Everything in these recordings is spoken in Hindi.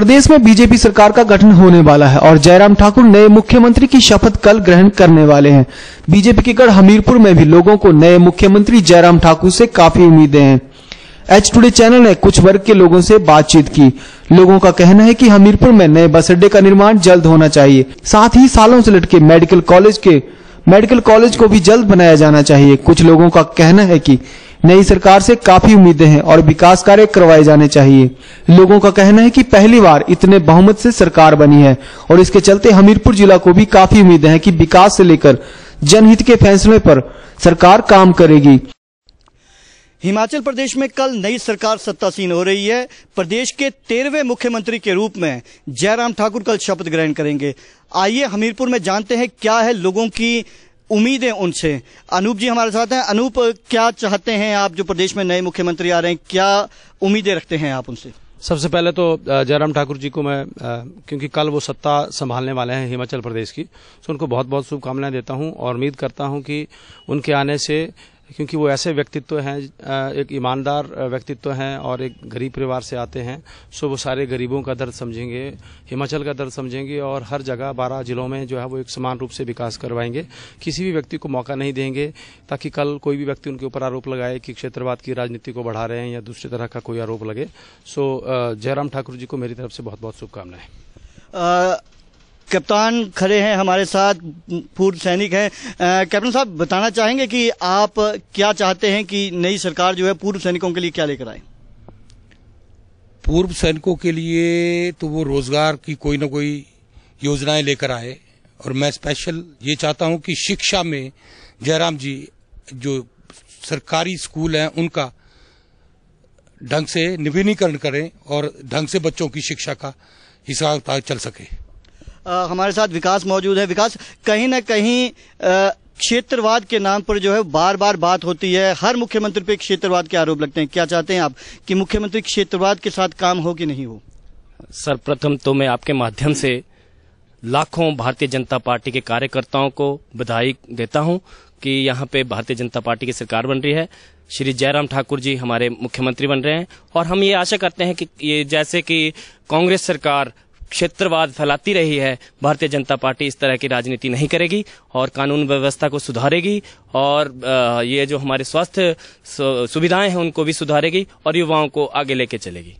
प्रदेश में बीजेपी सरकार का गठन होने वाला है और जयराम ठाकुर नए मुख्यमंत्री की शपथ कल ग्रहण करने वाले हैं बीजेपी के गढ़ हमीरपुर में भी लोगों को नए मुख्यमंत्री जयराम ठाकुर से काफी उम्मीदें हैं एच टूडे चैनल ने कुछ वर्ग के लोगों से बातचीत की लोगों का कहना है कि हमीरपुर में नए बस अड्डे का निर्माण जल्द होना चाहिए साथ ही सालों से लटके मेडिकल कॉलेज के मेडिकल कॉलेज को भी जल्द बनाया जाना चाहिए कुछ लोगों का कहना है की नई सरकार से काफी उम्मीदें हैं और विकास कार्य करवाए जाने चाहिए लोगों का कहना है कि पहली बार इतने बहुमत से सरकार बनी है और इसके चलते हमीरपुर जिला को भी काफी उम्मीदें हैं कि विकास से लेकर जनहित के फैसले पर सरकार काम करेगी हिमाचल प्रदेश में कल नई सरकार सत्तासीन हो रही है प्रदेश के तेरहवे मुख्यमंत्री के रूप में जयराम ठाकुर कल शपथ ग्रहण करेंगे आइए हमीरपुर में जानते हैं क्या है लोगों की उम्मीदें उनसे अनूप जी हमारे साथ हैं अनूप क्या चाहते हैं आप जो प्रदेश में नए मुख्यमंत्री आ रहे हैं क्या उम्मीदें रखते हैं आप उनसे सबसे पहले तो जयराम ठाकुर जी को मैं क्योंकि कल वो सत्ता संभालने वाले हैं हिमाचल प्रदेश की तो उनको बहुत बहुत शुभकामनाएं देता हूं और उम्मीद करता हूं कि उनके आने से क्योंकि वो ऐसे व्यक्तित्व हैं एक ईमानदार व्यक्तित्व हैं और एक गरीब परिवार से आते हैं सो वो सारे गरीबों का दर्द समझेंगे हिमाचल का दर्द समझेंगे और हर जगह बारह जिलों में जो है वो एक समान रूप से विकास करवाएंगे किसी भी व्यक्ति को मौका नहीं देंगे ताकि कल कोई भी व्यक्ति उनके ऊपर आरोप लगाए कि क्षेत्रवाद की राजनीति को बढ़ा रहे हैं या दूसरी तरह का कोई आरोप लगे सो जयराम ठाकुर जी को मेरी तरफ से बहुत बहुत शुभकामनाएं कप्तान खड़े हैं हमारे साथ पूर्व सैनिक हैं कैप्टन साहब बताना चाहेंगे कि आप क्या चाहते हैं कि नई सरकार जो है पूर्व सैनिकों के लिए क्या लेकर आए पूर्व सैनिकों के लिए तो वो रोजगार की कोई ना कोई योजनाएं लेकर आए और मैं स्पेशल ये चाहता हूं कि शिक्षा में जयराम जी जो सरकारी स्कूल हैं उनका ढंग से नवीनीकरण करें और ढंग से बच्चों की शिक्षा का हिसाब चल सके हमारे साथ विकास मौजूद है विकास कहीं ना कहीं क्षेत्रवाद के नाम पर जो है बार बार बात होती है हर मुख्यमंत्री पे क्षेत्रवाद के आरोप लगते हैं क्या चाहते हैं आप कि मुख्यमंत्री क्षेत्रवाद के साथ काम हो कि नहीं हो सर्वप्रथम तो मैं आपके माध्यम से लाखों भारतीय जनता पार्टी के कार्यकर्ताओं को बधाई देता हूं कि यहां पे भारतीय जनता पार्टी की सरकार बन रही है श्री जयराम ठाकुर जी हमारे मुख्यमंत्री बन रहे हैं और हम ये आशा करते हैं कि ये जैसे कि कांग्रेस सरकार क्षेत्रवाद फैलाती रही है भारतीय जनता पार्टी इस तरह की राजनीति नहीं करेगी और कानून व्यवस्था को सुधारेगी और ये जो हमारे स्वास्थ्य सुविधाएं हैं उनको भी सुधारेगी और युवाओं को आगे लेके चलेगी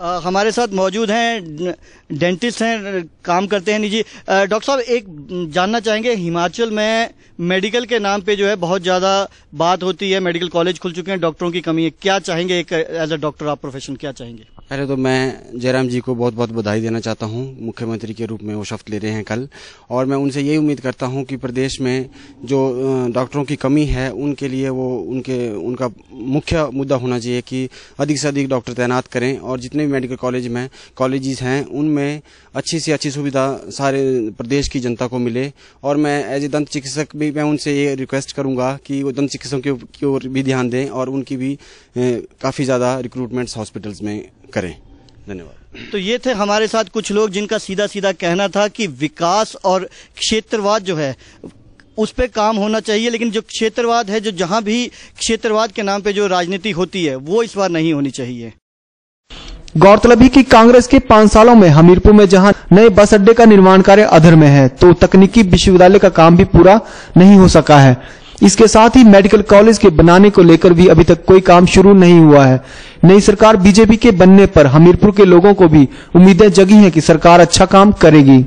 आ, हमारे साथ मौजूद हैं डेंटिस्ट हैं काम करते हैं निजी डॉक्टर साहब एक जानना चाहेंगे हिमाचल में मेडिकल के नाम पे जो है बहुत ज़्यादा बात होती है मेडिकल कॉलेज खुल चुके हैं डॉक्टरों की कमी है क्या चाहेंगे एक एज अ डॉक्टर आप प्रोफेशन क्या चाहेंगे पहले तो मैं जयराम जी को बहुत बहुत बधाई देना चाहता हूँ मुख्यमंत्री के रूप में वो शपथ ले रहे हैं कल और मैं उनसे यही उम्मीद करता हूँ कि प्रदेश में जो डॉक्टरों की कमी है उनके लिए वो उनके उनका मुख्य मुद्दा होना चाहिए कि अधिक से अधिक डॉक्टर तैनात करें और जितने मेडिकल कॉलेज में कॉलेजेस हैं उनमें अच्छी से अच्छी सुविधा सारे प्रदेश की जनता को मिले और मैं एज ए दंत चिकित्सक भी मैं उनसे ये रिक्वेस्ट करूंगा कि वो दंत चिकित्सकों की ओर भी ध्यान दें और उनकी भी काफ़ी ज़्यादा रिक्रूटमेंट्स हॉस्पिटल्स में करें धन्यवाद तो ये थे हमारे साथ कुछ लोग जिनका सीधा सीधा कहना था कि विकास और क्षेत्रवाद जो है उस पर काम होना चाहिए लेकिन जो क्षेत्रवाद है जो जहां भी क्षेत्रवाद के नाम पे जो राजनीति होती है वो इस बार नहीं होनी चाहिए गौरतलब है कि कांग्रेस के पांच सालों में हमीरपुर में जहां नए बस अड्डे का निर्माण कार्य अधर में है तो तकनीकी विश्वविद्यालय का काम भी पूरा नहीं हो सका है इसके साथ ही मेडिकल कॉलेज के बनाने को लेकर भी अभी तक कोई काम शुरू नहीं हुआ है नई सरकार बीजेपी के बनने पर हमीरपुर के लोगों को भी उम्मीदें जगी हैं कि सरकार अच्छा काम करेगी